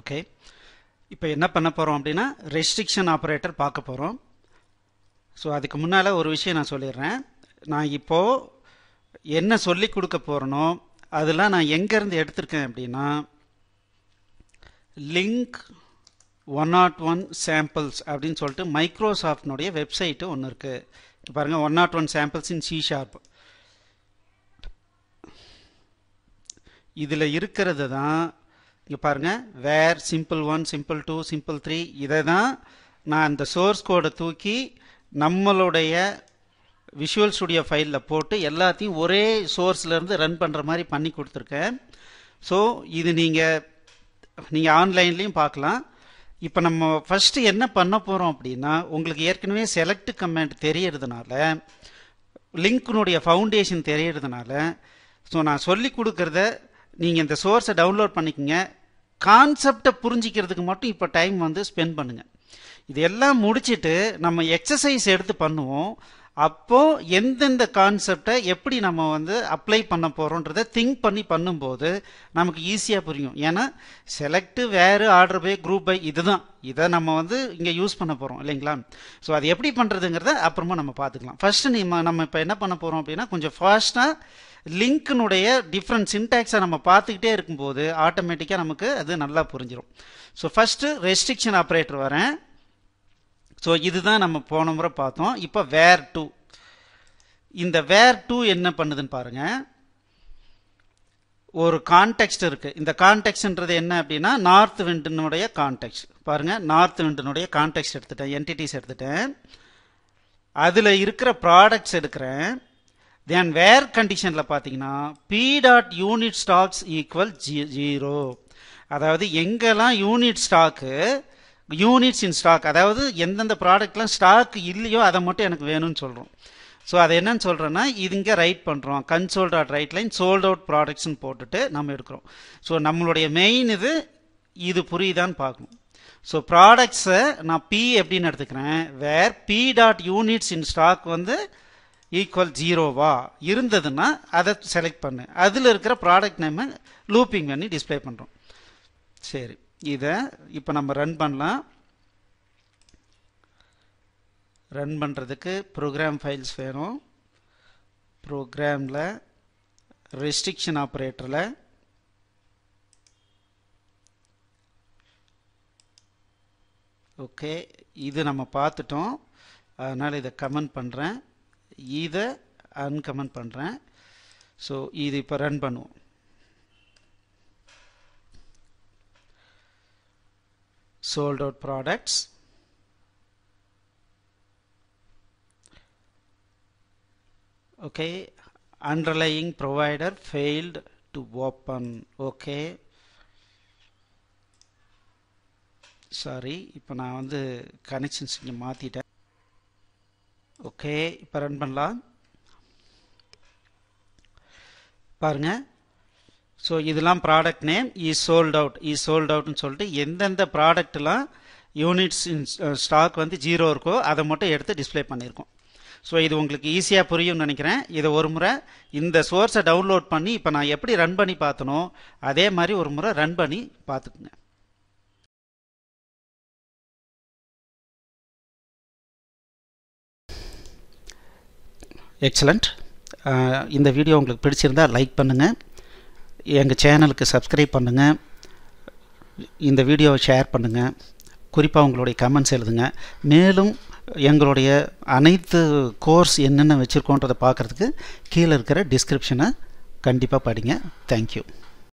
okay இப்போ என்ன பண்ண போகிறோம் அப்படின்னா ரெஸ்ட்ரிக்ஷன் ஆப்ரேட்டர் பார்க்க போகிறோம் ஸோ அதுக்கு முன்னால் ஒரு விஷயம் நான் சொல்லிடுறேன் நான் இப்போது என்ன சொல்லி கொடுக்க போகிறனோ அதெல்லாம் நான் எங்கேருந்து எடுத்திருக்கேன் அப்படின்னா LINQ one naught one samples அப்படின்னு சொல்லிட்டு மைக்ரோசாஃப்டினுடைய வெப்சைட்டு ஒன்று இருக்குது பாருங்கள் one naught one samples in C sharp இதில் இருக்கிறது தான் இங்கே பாருங்க where simple one simple two simple three இதை தான் நான் அந்த சோர்ஸ் கோடை தூக்கி நம்மளுடைய விஷுவல் ஸ்டுடியோ ஃபைலில் போட்டு எல்லாத்தையும் ஒரே சோர்ஸ்லேருந்து ரன் பண்ணுற மாதிரி பண்ணி கொடுத்துருக்கேன் ஸோ இது நீங்கள் நீங்கள் ஆன்லைன்லேயும் பார்க்கலாம் இப்போ நம்ம ஃபஸ்ட்டு என்ன பண்ண போகிறோம் அப்படின்னா உங்களுக்கு ஏற்கனவே செலக்ட் கமெண்ட் தெரியறதுனால லிங்க்னுடைய ஃபவுண்டேஷன் தெரியறதுனால ஸோ நான் சொல்லி கொடுக்குறத நீங்கள் இந்த சோர்ஸை டவுன்லோட் பண்ணிக்கோங்க கான்செப்டை புரிஞ்சிக்கிறதுக்கு மட்டும் இப்போ டைம் வந்து ஸ்பெண்ட் பண்ணுங்கள் இது எல்லாம் முடிச்சுட்டு நம்ம எக்ஸசைஸ் எடுத்து பண்ணுவோம் அப்போ எந்தெந்த கான்செப்டை எப்படி நம்ம வந்து அப்ளை பண்ண போகிறோன்றத திங்க் பண்ணி பண்ணும்போது நமக்கு ஈஸியாக புரியும் ஏன்னா செலக்ட் வேறு ஆர்டர் பை குரூப் பை இதுதான் இதை நம்ம வந்து இங்கே யூஸ் பண்ண போகிறோம் இல்லைங்களா ஸோ அது எப்படி பண்ணுறதுங்கிறத அப்புறமா நம்ம பார்த்துக்கலாம் ஃபஸ்ட்டு நம்ம நம்ம இப்போ என்ன பண்ண போகிறோம் அப்படின்னா கொஞ்சம் ஃபாஸ்ட்டாக லிங்க்னுடைய டிஃப்ரெண்ட் சின்டாக்ஸை நம்ம பார்த்துக்கிட்டே இருக்கும்போது ஆட்டோமேட்டிக்காக நமக்கு அது நல்லா புரிஞ்சிடும் ஸோ ஃபஸ்ட்டு ரெஸ்ட்ரிக்ஷன் ஆப்ரேட்டர் வரேன் ஸோ இதுதான் நம்ம போன முறை பார்த்தோம் இப்போ வேர் டூ இந்த வேர் டூ என்ன பண்ணுதுன்னு பாருங்கள் ஒரு கான்டெக்ட் இருக்குது இந்த கான்டெக்ட்ன்றது என்ன அப்படின்னா நார்த் விண்டினுடைய கான்டெக்ட் பாருங்கள் நார்த் விண்டினுடைய கான்டெக்ட் எடுத்துட்டேன் என்டிட்டிஸ் எடுத்துட்டேன் அதில் இருக்கிற ப்ராடக்ட்ஸ் எடுக்கிறேன் தென் வேர் கண்டிஷனில் பார்த்தீங்கன்னா p dot unit stocks equal ஜீ ஜீரோ அதாவது எங்கெல்லாம் unit stock units in stock அதாவது எந்தெந்த ப்ராடக்ட்லாம் ஸ்டாக் இல்லையோ அதை மட்டும் எனக்கு வேணும்னு சொல்கிறோம் ஸோ அது என்னன்னு சொல்கிறேன்னா இது இங்கே ரைட் பண்ணுறோம் console dot write line sold out ப்ராடக்ட்ஸ்னு போட்டுட்டு நம்ம எடுக்கிறோம் ஸோ நம்மளுடைய மெயின் இது இது புரியுதான்னு பார்க்கணும் ஸோ ப்ராடக்ட்ஸை நான் பி எப்படின்னு எடுத்துக்கிறேன் where p dot units in stock வந்து ஈக்குவல் ஜீரோவா இருந்ததுன்னா அதை செலக்ட் பண்ணு அதில் இருக்கிற ப்ராடக்ட் நம்ம லூப்பிங் பண்ணி டிஸ்பிளே பண்ணுறோம் சரி இதை இப்போ நம்ம ரன் பண்ணலாம் ரன் பண்ணுறதுக்கு ப்ரோக்ராம் ஃபைல்ஸ் வேணும் ப்ரோக்ராமில் ரெஸ்ட்ரிக்ஷன் ஆப்ரேட்டரில் ஓகே இது நம்ம பார்த்துட்டோம் அதனால் இதை கமெண்ட் பண்ணுறேன் இதை அன்கமெண்ட் பண்ணுறேன் ஸோ இது இப்போ ரன் பண்ணுவோம் sold out products okay underlying provider failed to open okay sorry இப்போ நான் வந்து connections இங்கே மாற்றிட்டேன் okay இப்போ ரன் பண்ணலாம் பாருங்க ஸோ இதெல்லாம் product name e sold out e sold அவுட்னு சொல்லிட்டு எந்தெந்த ப்ராடக்ட்லாம் யூனிட்ஸ் ஸ்டாக் வந்து ஜீரோ இருக்கோ அதை மட்டும் எடுத்து டிஸ்பிளே பண்ணியிருக்கோம் ஸோ இது உங்களுக்கு ஈஸியாக புரியும்னு நினைக்கிறேன் இதை ஒரு முறை இந்த சோர்ஸை டவுன்லோட் பண்ணி இப்போ நான் எப்படி ரன் பண்ணி பார்த்தனோ அதே மாதிரி ஒரு முறை ரன் பண்ணி பார்த்துக்குங்க எக்ஸலண்ட் uh, இந்த வீடியோ உங்களுக்கு பிடிச்சிருந்தால் லைக் பண்ணுங்கள் எங்கள் சேனலுக்கு சப்ஸ்கிரைப் பண்ணுங்கள் இந்த வீடியோவை ஷேர் பண்ணுங்கள் குறிப்பாக உங்களுடைய கமெண்ட்ஸ் எழுதுங்க மேலும் எங்களுடைய அனைத்து கோர்ஸ் என்னென்ன வச்சுருக்கோன்றதை பார்க்குறதுக்கு கீழே இருக்கிற டிஸ்கிரிப்ஷனை கண்டிப்பாக படிங்க தேங்க்யூ